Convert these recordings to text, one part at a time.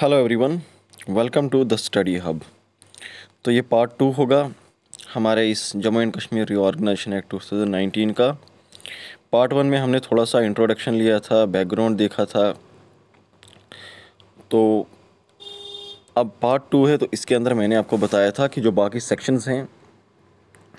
Hello everyone welcome to the study hub तो ये part two होगा हमारे इस Jammu and Kashmir reorganisation act two thousand nineteen का पार्ट वन में हमने थोड़ा सा इंट्रोडक्शन लिया था बैकग्राउंड देखा था तो अब पार्ट टू है तो इसके अंदर मैंने आपको बताया था कि जो बाकी सेक्शंस हैं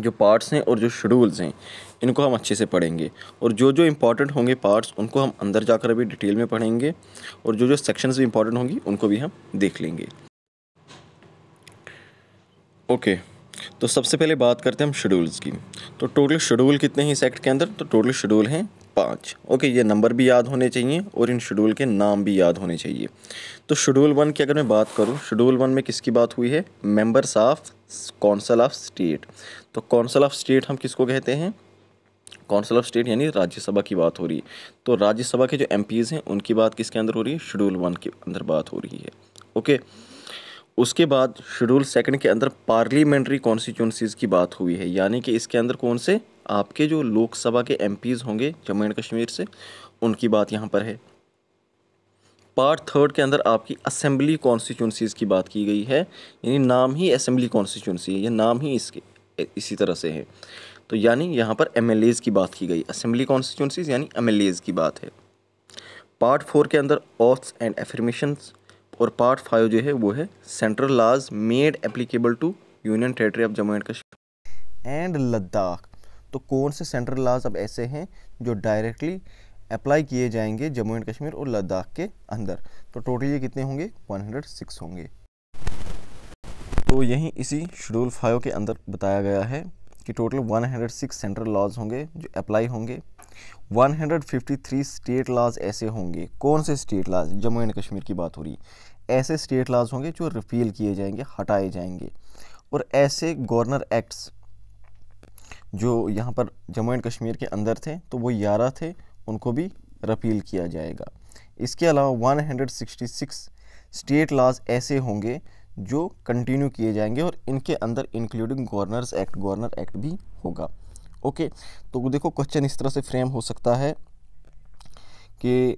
जो पार्ट्स हैं और जो शेड्यूल्स हैं इनको हम अच्छे से पढ़ेंगे और जो जो इंपॉर्टेंट होंगे पार्ट्स उनको हम अंदर जाकर अभी डिटेल में पढ़ेंगे और जो जो सेक्शंस भी इंपॉर्टेंट होंगी उनको भी हम देख लेंगे ओके okay. तो सबसे पहले बात करते हैं हम शेड्यूल्स की तो टोटल शेड्यूल कितने हैं इस एक्ट के अंदर तो टोटल शेड्यूल हैं पाँच ओके ये नंबर भी याद होने चाहिए और इन शेड्यूल के नाम भी याद होने चाहिए तो शेड्यूल वन की अगर मैं बात करूँ शेड्यूल वन में किसकी बात हुई है members of council of state तो कौंसल ऑफ स्टेट हम किसको कहते हैं काउंसिल ऑफ स्टेट यानी राज्यसभा की बात हो रही है तो राज्यसभा के जो एम हैं उनकी बात किसके अंदर हो रही है शेड्यूल वन के अंदर बात हो रही है ओके उसके बाद शेड्यूल सेकंड के अंदर पार्लियामेंट्री कॉन्स्टिट्यूंसीज़ की बात हुई है यानी कि इसके अंदर कौन से आपके जो लोकसभा के एम होंगे जम्मू एंड कश्मीर से उनकी बात यहाँ पर है पार्ट थर्ड के अंदर आपकी असेंबली कॉन्स्टिट्यूंसीज़ की बात की गई है यानी नाम ही असेंबली कॉन्स्टिट्यूंसी है या नाम ही इसके इसी तरह से है तो यानी यहाँ पर एम की बात की गई असेंबली कॉन्स्टिट्यूंसीज़ यानी एम की बात है पार्ट फोर के अंदर ऑथ्स एंड एफर्मेशन और पार्ट फाइव जो है वो है central laws made applicable to union territory of Jammu and Kashmir and Ladakh तो कौन से सेंट्रल लॉज अब ऐसे हैं जो डायरेक्टली अप्लाई किए जाएंगे जम्मू एंड कश्मीर और लद्दाख के अंदर तो टोटल ये कितने होंगे 106 होंगे तो यहीं इसी शेड्यूल फाइव के अंदर बताया गया है कि टोटल 106 सेंट्रल लॉज होंगे जो अप्लाई होंगे 153 स्टेट लॉज ऐसे होंगे कौन से state laws Jammu and Kashmir की बात हो रही है ऐसे स्टेट लॉज होंगे जो रिफील किए जाएंगे हटाए जाएंगे और ऐसे गवर्नर एक्ट्स जो यहाँ पर जम्मू एंड कश्मीर के अंदर थे तो वो ग्यारह थे उनको भी रपील किया जाएगा इसके अलावा 166 स्टेट लॉज ऐसे होंगे जो कंटिन्यू किए जाएंगे और इनके अंदर including governor's act governor act भी होगा ओके तो देखो क्वेश्चन इस तरह से फ्रेम हो सकता है कि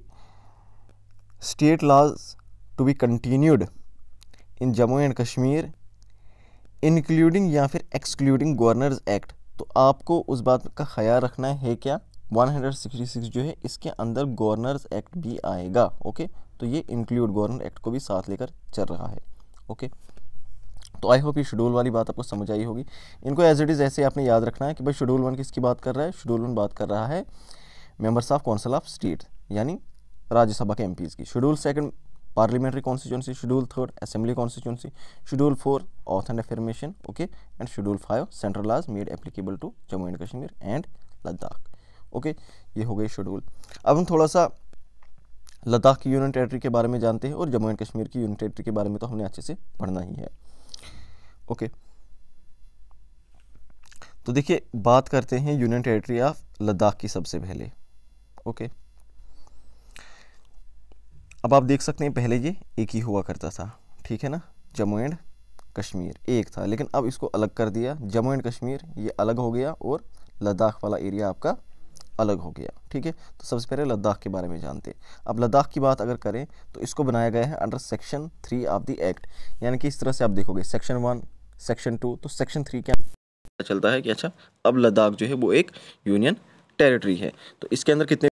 state laws to be continued in Jammu and Kashmir including या फिर एक्सक्लूडिंग गवर्नर्स एक्ट तो आपको उस बात का ख्याल रखना है क्या 166 जो है इसके अंदर गवर्नर्स एक्ट भी आएगा ओके तो ये इंक्लूड गवर्नर एक्ट को भी साथ लेकर चल रहा है ओके तो आई होप ये शेड्यूल वाली बात आपको समझ आई होगी इनको एज इट इज़ ऐसे आपने याद रखना है कि भाई शेड्यूल वन किसकी बात कर रहा है शेड्यूल वन बात कर रहा है members of council of state यानी राज्यसभा के एम की schedule second parliamentary constituency schedule third assembly constituency schedule four oath and affirmation okay and schedule five central laws made applicable to Jammu and Kashmir and Ladakh okay ये हो गई schedule अब हम थोड़ा सा लद्दाख की यूनियन टेरेटरी के बारे में जानते हैं और जम्मू एंड कश्मीर की यूनियन टेरेटरी के बारे में तो हमने अच्छे से पढ़ना ही है ओके तो देखिए बात करते हैं यूनियन टेरेटरी ऑफ लद्दाख की सबसे पहले ओके okay. अब आप देख सकते हैं पहले ये एक ही हुआ करता था ठीक है ना जम्मू एंड कश्मीर एक था लेकिन अब इसको अलग कर दिया जम्मू एंड कश्मीर ये अलग हो गया और लद्दाख वाला एरिया आपका अलग हो गया ठीक है तो सबसे पहले लद्दाख के बारे में जानते हैं अब लद्दाख की बात अगर करें तो इसको बनाया गया है under section three of the act यानी कि इस तरह से आप देखोगे सेक्शन वन सेक्शन टू तो सेक्शन थ्री क्या चलता है कि अच्छा अब लद्दाख जो है वो एक यूनियन टेरिटरी है तो इसके अंदर कितने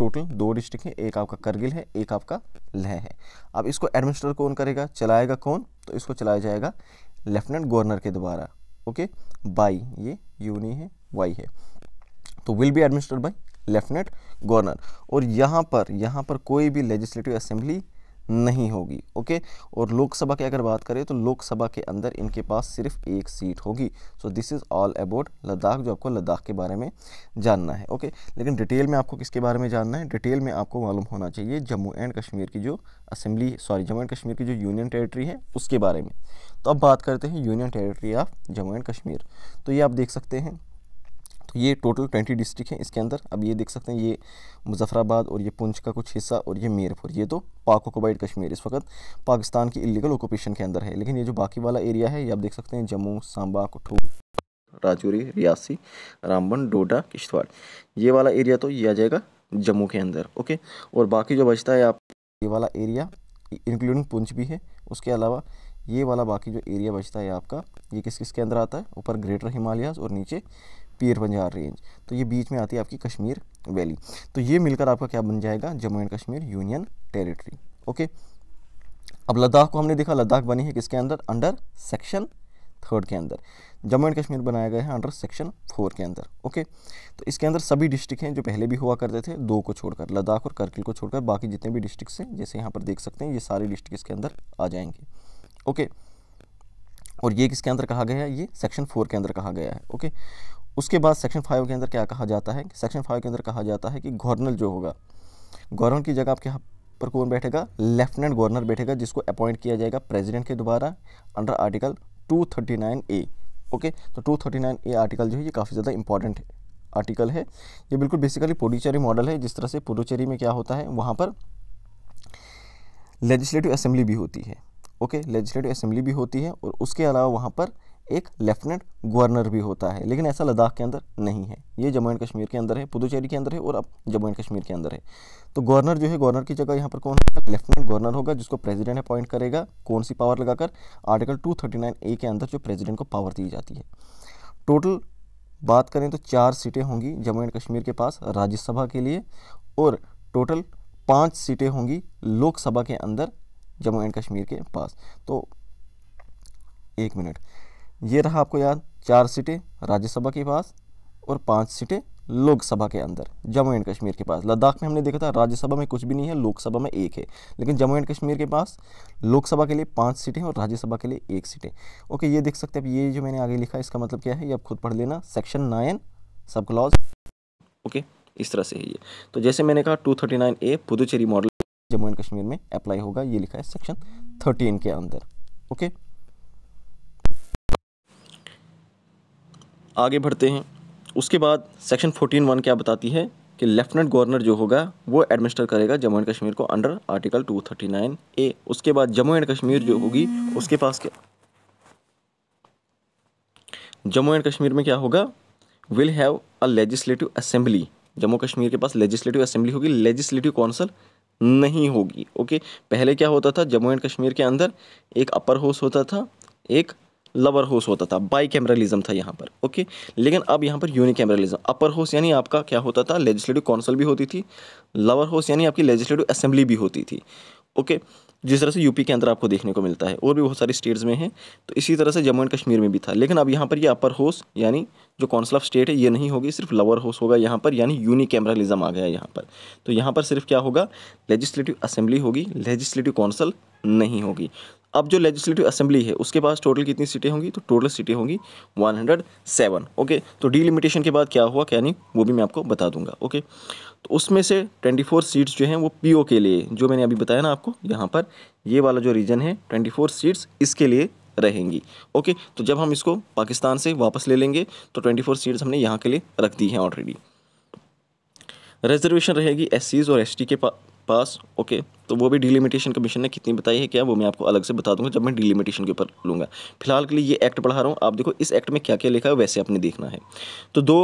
टोटल दो डिस्ट्रिक्ट हैं एक आपका करगिल है एक आपका लह है अब इसको एडमिनिस्ट्रेटर कौन करेगा चलाएगा कौन तो इसको चलाया जाएगा लेफ्टिनेंट गवर्नर के द्वारा ओके बाई ये यू नहीं है वाई है तो will be administrate by lieutenant governor और यहाँ पर यहाँ पर कोई भी लेजिस्लेटिव असेंबली नहीं होगी ओके और लोकसभा की अगर बात करें तो लोकसभा के अंदर इनके पास सिर्फ एक सीट होगी so this is all about Ladakh जो आपको लद्दाख के बारे में जानना है ओके लेकिन डिटेल में आपको किसके बारे में जानना है डिटेल में आपको मालूम होना चाहिए जम्मू एंड कश्मीर की जो assembly sorry Jammu and Kashmir की जो यूनियन टेरेटरी है उसके बारे में तो अब बात करते हैं union territory of Jammu and Kashmir तो ये आप देख सकते हैं तो ये टोटल ट्वेंटी डिस्ट्रिक्ट हैं इसके अंदर अब ये देख सकते हैं ये मुजफ्फराबाद और ये पुंछ का कुछ हिस्सा और ये मीरपुर ये तो पाक ओकोबाइड कश्मीर इस वक्त पाकिस्तान की इलीगल ऑकोपेशन के अंदर है लेकिन ये जो बाकी वाला एरिया है ये आप देख सकते हैं जम्मू सांबा कठू राजौरी रियासी रामबन डोडा किश्तवाड़ ये वाला एरिया तो ये आ जाएगा जम्मू के अंदर ओके और बाकी जो बचता है आप ये वाला एरिया इंक्लूडिंग पुंछ भी है उसके अलावा ये वाला बाकी जो एरिया बचता है आपका ये किस किस के अंदर आता है ऊपर ग्रेटर हिमालयाज और नीचे पीर पंजाब रेंज तो ये बीच में आती है आपकी कश्मीर वैली तो ये मिलकर आपका क्या बन जाएगा Jammu and Kashmir union territory okay अब लद्दाख को हमने देखा लद्दाख बनी है किसके अंदर अंडर सेक्शन थर्ड के अंदर जम्मू एंड कश्मीर बनाया गया है अंडर सेक्शन फोर के अंदर ओके तो इसके अंदर सभी डिस्ट्रिक्ट हैं जो पहले भी हुआ करते थे दो को छोड़कर लद्दाख और करगिल को छोड़कर बाकी जितने भी डिस्ट्रिक्ट हैं जैसे यहाँ पर देख सकते हैं ये सारे डिस्ट्रिक्ट इसके अंदर आ जाएंगे ओके और ये किसके अंदर कहा गया है ये सेक्शन फोर के अंदर कहा गया है ओके उसके बाद सेक्शन फाइव के अंदर क्या कहा जाता है सेक्शन फाइव के अंदर कहा जाता है कि गवर्नर जो होगा गवर्नर की जगह आपके यहाँ पर कौन बैठेगा लेफ्टिनेंट गवर्नर बैठेगा जिसको अपॉइंट किया जाएगा प्रेसिडेंट के द्वारा अंडर आर्टिकल 239 ए ओके तो 239 ए आर्टिकल जो है ये काफ़ी ज़्यादा इंपॉर्टेंट आर्टिकल है ये बिल्कुल बेसिकली पुडुचेरी मॉडल है जिस तरह से पुडुचेरी में क्या होता है वहाँ पर लेजिस्लेटिव असेंबली भी होती है ओके लेजिस्लेटिव असेंबली भी होती है और उसके अलावा वहाँ पर एक लेफ्टिनेंट गवर्नर भी होता है लेकिन ऐसा लद्दाख के अंदर नहीं है ये जम्मू एंड कश्मीर के अंदर है पुदुचेरी के अंदर है और अब जम्मू एंड कश्मीर के अंदर है तो गवर्नर जो है गवर्नर की जगह यहाँ पर कौन होगा लेफ्टिनेंट गवर्नर होगा जिसको प्रेसिडेंट अपॉइंट करेगा कौन सी पावर लगाकर आर्टिकल टू ए के अंदर जो प्रेजिडेंट को पावर दी जाती है टोटल बात करें तो चार सीटें होंगी जम्मू एंड कश्मीर के पास राज्यसभा के लिए और टोटल पाँच सीटें होंगी लोकसभा के अंदर जम्मू एंड कश्मीर के पास तो एक मिनट ये रहा आपको याद चार सीटें राज्यसभा के पास और पांच सीटें लोकसभा के अंदर जम्मू एंड कश्मीर के पास लद्दाख में हमने देखा था राज्यसभा में कुछ भी नहीं है लोकसभा में एक है लेकिन जम्मू एंड कश्मीर के पास लोकसभा के लिए पांच सीटें और राज्यसभा के लिए एक सीटें ओके ये देख सकते हैं अब ये जो मैंने आगे लिखा इसका मतलब क्या है ये आप खुद पढ़ लेना section nine sub clause okay इस तरह से है ये तो जैसे मैंने कहा two thirty nine A Puducherry model Jammu and Kashmir में अप्लाई होगा ये लिखा है सेक्शन थर्टीन के अंदर ओके आगे बढ़ते हैं उसके बाद सेक्शन फोर्टीन वन क्या बताती है कि लेफ्टिनेंट गवर्नर जो होगा वो एडमिनिस्टर करेगा जम्मू एंड कश्मीर को अंडर आर्टिकल नाइन ए उसके बाद जम्मू एंड कश्मीर जो होगी उसके पास क्या जम्मू एंड कश्मीर में क्या होगा will have a legislative assembly Jammu Kashmir के पास लेजिस्लेटिव असेंबली होगी लेजिस्लेटिव काउंसिल नहीं होगी ओके पहले क्या होता था जम्मू एंड कश्मीर के अंदर एक अपर हाउस होता था एक लवर हाउस होता था बाई कैमरलिज्म था यहाँ पर ओके लेकिन अब यहाँ पर यूनि कैमरलिज्म अपर हाउस यानी आपका क्या होता था लेजिस्लेटिव काउंसिल भी होती थी लवर हाउस यानी आपकी लेजिस्लेटिव असेंबली भी होती थी ओके जिस तरह से यूपी के अंदर आपको देखने को मिलता है और भी बहुत सारे स्टेट्स में है तो इसी तरह से जम्मू एंड कश्मीर में भी था लेकिन अब यहाँ पर ये यह अपर हाउस यानी जो काउंसिल ऑफ स्टेट है ये नहीं होगी सिर्फ लवर हाउस होगा यहाँ पर यानी यूनी आ गया यहाँ पर तो यहाँ पर सिर्फ क्या होगा लेजिस्लेटिव असेंबली होगी लेजिस्लेटिव काउंसिल नहीं होगी अब जो लेजिस्लेटिव असेंबली है उसके पास टोटल कितनी सीटें होंगी तो टोटल सीटें होंगी 107 ओके तो डीलिमिटेशन के बाद क्या हुआ क्या नहीं वो भी मैं आपको बता दूंगा ओके तो उसमें से 24 सीट्स जो हैं वो पीओ के लिए जो मैंने अभी बताया ना आपको यहाँ पर ये वाला जो रीजन है 24 सीट्स इसके लिए रहेंगी ओके तो जब हम इसको पाकिस्तान से वापस ले लेंगे तो ट्वेंटी फोर सीट्स हमने यहाँ के लिए रख दी हैं ऑलरेडी रिजर्वेशन रहेगी एस और एस के पास पास ओके तो वो भी डिलिमिटेशन कमीशन ने कितनी बताई है क्या वो मैं आपको अलग से बता दूंगा जब मैं डिलिमिटेशन के ऊपर लूँगा फिलहाल के लिए ये एक्ट पढ़ा रहा हूँ आप देखो इस एक्ट में क्या क्या लिखा है वैसे आपने देखना है तो दो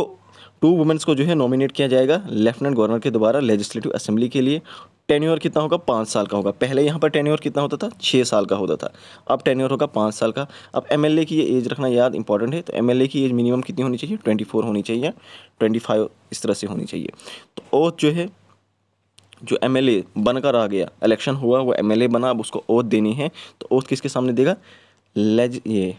टू वुमेंस को जो है नॉमिनेट किया जाएगा लेफ्टिनेंट गवर्नर के द्वारा लेजिस्लेटिव असेंबली के लिए टेन्योर कितना होगा पाँच साल का होगा पहले यहाँ पर टेन्योर कितना होता था छः साल का होता था अब टेन्योर होगा पाँच साल का अब एमएलए की ये एज रखना याद इंपॉर्टेंट है तो एमएलए की एज मिनिमम कितनी होनी चाहिए ट्वेंटी फोर होनी चाहिए ट्वेंटी फाइव इस तरह से होनी चाहिए तो ओथ जो है जो एम ए बनकर आ गया इलेक्शन हुआ वो ए बना अब उसको ओथ देनी है तो ओथ किसके सामने देगा लेज ये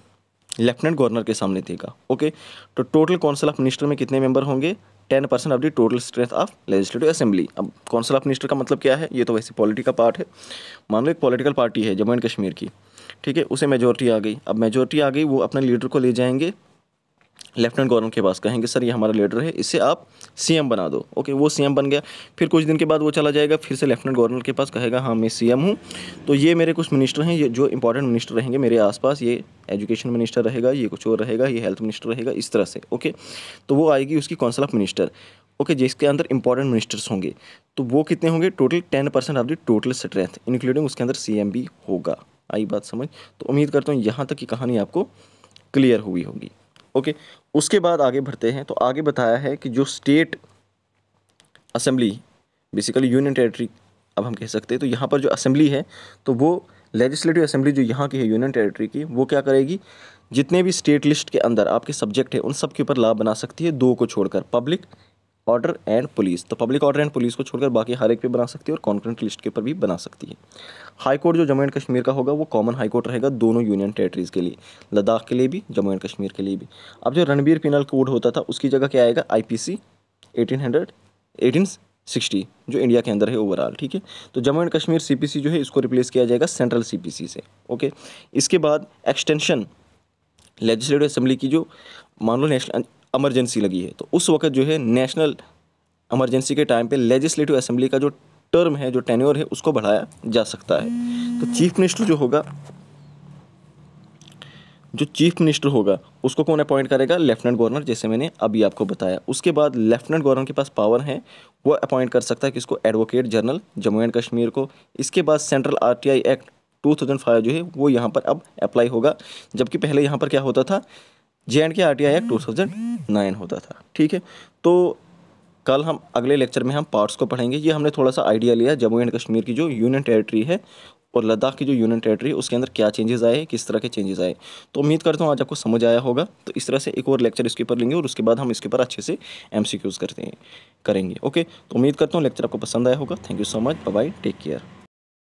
लेफ्टिनेंट गवर्नर के सामने देगा ओके तो टोटल काउंसिल ऑफ मिनिस्टर में कितने मेंबर होंगे ten percent of the total strength of legislative assembly अब काउंसिल ऑफ मिनिस्टर का मतलब क्या है ये तो वैसे पॉलिटी का पार्ट है मान लो एक पॉलिटिकल पार्टी है जम्मू एंड कश्मीर की ठीक है उसे मेजोरिटी आ गई अब मेजोरिटी आ गई वो अपने लीडर को ले जाएंगे लेफ्टिनेंट गवर्नर के पास कहेंगे सर ये हमारा लीडर है इसे आप सीएम बना दो ओके वो सीएम बन गया फिर कुछ दिन के बाद वो चला जाएगा फिर से लेफ्टिनेंट गवर्नर के पास कहेगा हाँ मैं सीएम हूँ तो ये मेरे कुछ मिनिस्टर हैं ये जो इंपॉर्टेंट मिनिस्टर रहेंगे मेरे आसपास ये एजुकेशन मिनिस्टर रहेगा ये कुछ और रहेगा ये हेल्थ मिनिस्टर रहेगा इस तरह से ओके तो वो आएगी उसकी council of minister okay okay, जिसके अंदर इंपॉर्टेंट मिनिस्टर्स होंगे तो वो कितने होंगे total ten percent of the total strength including उसके अंदर सी भी होगा आई बात समझ तो उम्मीद करता हूँ यहाँ तक की कहानी आपको क्लियर हुई होगी ओके उसके बाद आगे बढ़ते हैं तो आगे बताया है कि जो state assembly basically union territory अब हम कह सकते हैं तो यहाँ पर जो असेंबली है तो वो लेजिस्लेटिव असेंबली जो यहाँ की है यूनियन टेरेटरी की वो क्या करेगी जितने भी स्टेट लिस्ट के अंदर आपके सब्जेक्ट है उन सब के ऊपर लाभ बना सकती है दो को छोड़कर पब्लिक ऑर्डर एंड पुलिस तो पब्लिक ऑर्डर एंड पुलिस को छोड़कर बाकी हर एक पे बना सकती है और कॉन्क्रेंट लिस्ट के ऊपर भी बना सकती है हाई कोर्ट जो जम्मू एंड कश्मीर का होगा वो कॉमन हाई कोर्ट रहेगा दोनों यूनियन टेरेटरीज़ के लिए लद्दाख के लिए भी जम्मू एंड कश्मीर के लिए भी अब जो रणबीर पिनल कोड होता था उसकी जगह क्या आएगा I P C eighteen hundred sixty जो इंडिया के अंदर है ओवरऑल ठीक है तो जम्मू एंड कश्मीर सी जो है इसको रिप्लेस किया जाएगा सेंट्रल सी से ओके इसके बाद एक्सटेंशन लेजिस्लेटिव असम्बली की जो मान लो नेशनल एमरजेंसी लगी है तो उस वक्त जो है नेशनल एमरजेंसी के टाइम पे लेजिस्लेटिव असेंबली का जो टर्म है जो टेन्योर है उसको बढ़ाया जा सकता है तो चीफ मिनिस्टर जो होगा जो चीफ मिनिस्टर होगा उसको कौन अपॉइंट करेगा लेफ्टिनेंट गवर्नर जैसे मैंने अभी आपको बताया उसके बाद लेफ्टिनेंट गवर्नर के पास पावर है वो अपॉइंट कर सकता है किसको advocate general Jammu and Kashmir को इसके बाद सेंट्रल आरटीआई एक्ट 2005 जो है वो यहाँ पर अब अप्लाई होगा जबकि पहले यहाँ पर क्या होता था J and K R T I act two thousand nine होता था ठीक है तो कल हम अगले लेक्चर में हम पार्ट्स को पढ़ेंगे ये हमने थोड़ा सा आइडिया लिया जम्मू एंड कश्मीर की जो यूनियन टेरिटरी है और लद्दाख की जो यूनियन टेरिटरी उसके अंदर क्या चेंजेस आए किस तरह के चेंजेस आए तो उम्मीद करता हूँ आज आपको समझ आया होगा तो इस तरह से एक और लेक्चर इसके ऊपर लेंगे और उसके बाद हम इसके ऊपर अच्छे से एम करते हैं करेंगे ओके तो उम्मीद करता हूँ लेक्चर आपको पसंद आया होगा thank you so much bye take care